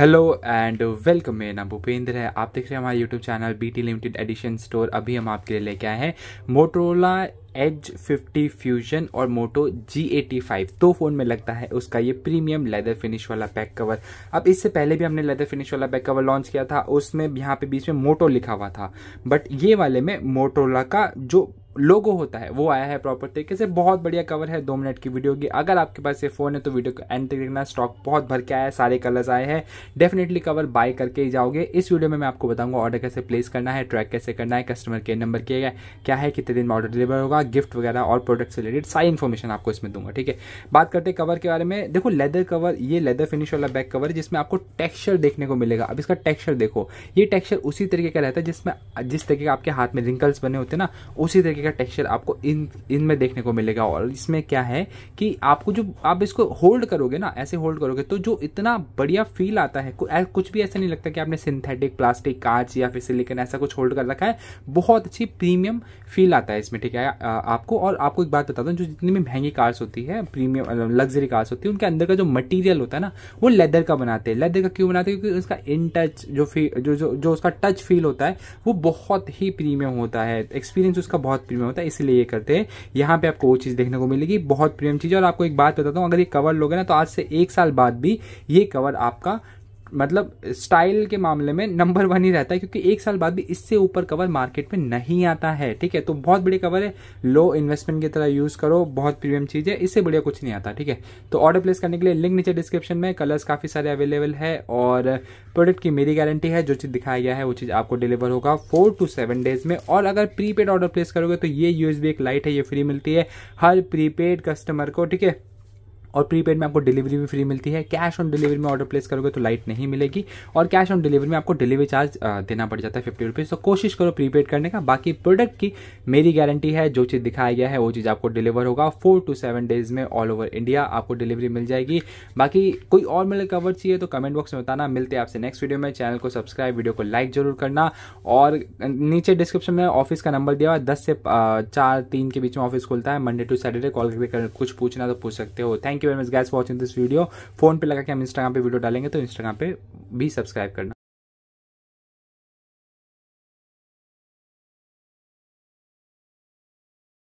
hello and welcome मेरा नाम भूपेंद्र है आप देख रहे हैं हमारे YouTube channel B T limited edition store अभी हम आपके लिए लेके आए हैं मोटरोला एज 50 फ्यूजन और मोटो G85 दो फ़ोन में लगता है उसका ये प्रीमियम लेदर फिनिश वाला बैक कवर अब इससे पहले भी हमने लेदर फिनिश वाला बैक कवर लॉन्च किया था उसमें यहाँ पे बीच में मोटो लिखा हुआ था बट ये वाले में मोटोला का जो लोगो होता है वो आया है प्रॉपर तरीके से बहुत बढ़िया कवर है दो मिनट की वीडियो की अगर आपके पास ये फ़ोन है तो वीडियो को एंड तक देखना स्टॉक बहुत भर के आया है सारे कलर्स आए हैं डेफिनेटली कवर बाय करके ही जाओगे इस वीडियो में मैं आपको बताऊंगा ऑर्डर कैसे प्लेस करना है ट्रैक कैसे करना है कस्टमर केयर नंबर किया गया क्या है कितने दिन में ऑर्डर डिलीवर होगा गिफ्ट वगैरह और प्रोडक्ट से रिलेटेड सारी इन्फॉर्मेशन आपको इसमें दूंगा ठीक है बात करते कवर के बारे में देखो लेदर कवर ये लेदर फिनिश वाला बैक कवर जिसमें आपको टेक्स्चर देखने को मिलेगा अब इसका टेक्स्चर देखो ये टेक्स्चर उसी तरीके का रहता है जिसमें जिस तरीके का आपके हाथ में रिंकल्स बने होते हैं ना उसी तरीके का का टेक्सचर आपको इन इन में देखने को मिलेगा और इसमें क्या है कि आपको जो आप इसको होल्ड करोगे ना ऐसे होल्ड करोगे तो जो इतना बढ़िया फील आता है कुछ भी ऐसा नहीं लगता कि आपने सिंथेटिक प्लास्टिक कांच या फिर सिलिकन ऐसा कुछ होल्ड कर रखा है बहुत अच्छी प्रीमियम फील आता है इसमें ठीक है आपको और आपको एक बात बता दूँ जो जितनी भी महंगी कार्स होती है प्रीमियम लग्जरी कार्स होती है उनके अंदर का जो मटीरियल होता है ना वो लेदर का बनाते हैं लेदर का क्यों बनाते हैं क्योंकि उसका इन टच जो फील जो, जो उसका टच फील होता है वो बहुत ही प्रीमियम होता है एक्सपीरियंस उसका बहुत प्रीमियम होता है इसलिए ये करते हैं यहाँ पे आपको वो चीज़ देखने को मिलेगी बहुत प्रीमियम चीज़ और आपको एक बात बताता हूँ अगर ये कवर लोगे ना तो आज से एक साल बाद भी ये कवर आपका मतलब स्टाइल के मामले में नंबर वन ही रहता है क्योंकि एक साल बाद भी इससे ऊपर कवर मार्केट में नहीं आता है ठीक है तो बहुत बड़े कवर है लो इन्वेस्टमेंट की तरह यूज करो बहुत प्रीमियम चीज है इससे बढ़िया कुछ नहीं आता ठीक है तो ऑर्डर प्लेस करने के लिए लिंक नीचे डिस्क्रिप्शन में कलर्स काफी सारे अवेलेबल है और प्रोडक्ट की मेरी गारंटी है जो चीज दिखाया गया है वो चीज आपको डिलीवर होगा फोर टू सेवन डेज में और अगर प्रीपेड ऑर्डर प्लेस करोगे तो ये यूएसबी एक लाइट है ये फ्री मिलती है हर प्रीपेड कस्टमर को ठीक है और प्रीपेड में आपको डिलीवरी भी फ्री मिलती है कैश ऑन डिलीवरी में ऑर्डर प्लेस करोगे तो लाइट नहीं मिलेगी और कैश ऑन डिलीवरी में आपको डिलीवरी चार्ज देना पड़ जाता है फिफ्टी रुपीज़ तो कोशिश करो प्रीपेड करने का बाकी प्रोडक्ट की मेरी गारंटी है जो चीज़ दिखाया गया है वो चीज़ आपको डिलीवर होगा फोर टू सेवन डेज में ऑल ओवर इंडिया आपको डिलीवरी मिल जाएगी बाकी कोई और मेरे कवर चाहिए तो कमेंट बॉक्स में बताना मिलते हैं आपसे नेक्स्ट वीडियो में चैनल को सब्सक्राइब वीडियो को लाइक जरूर करना और नीचे डिस्क्रिप्शन में ऑफिस का नंबर दिया हुआ है दस से चार तीन के बीच में ऑफिस खुलता है मंडे टू सैटरडे कॉल करके कुछ पूछना तो पूछ सकते हो thank thank you very much guys watching this video phone पे लगा के हम इंस्टाग्राम पे वीडियो डालेंगे तो इंस्टाग्राम पे भी सब्सक्राइब करना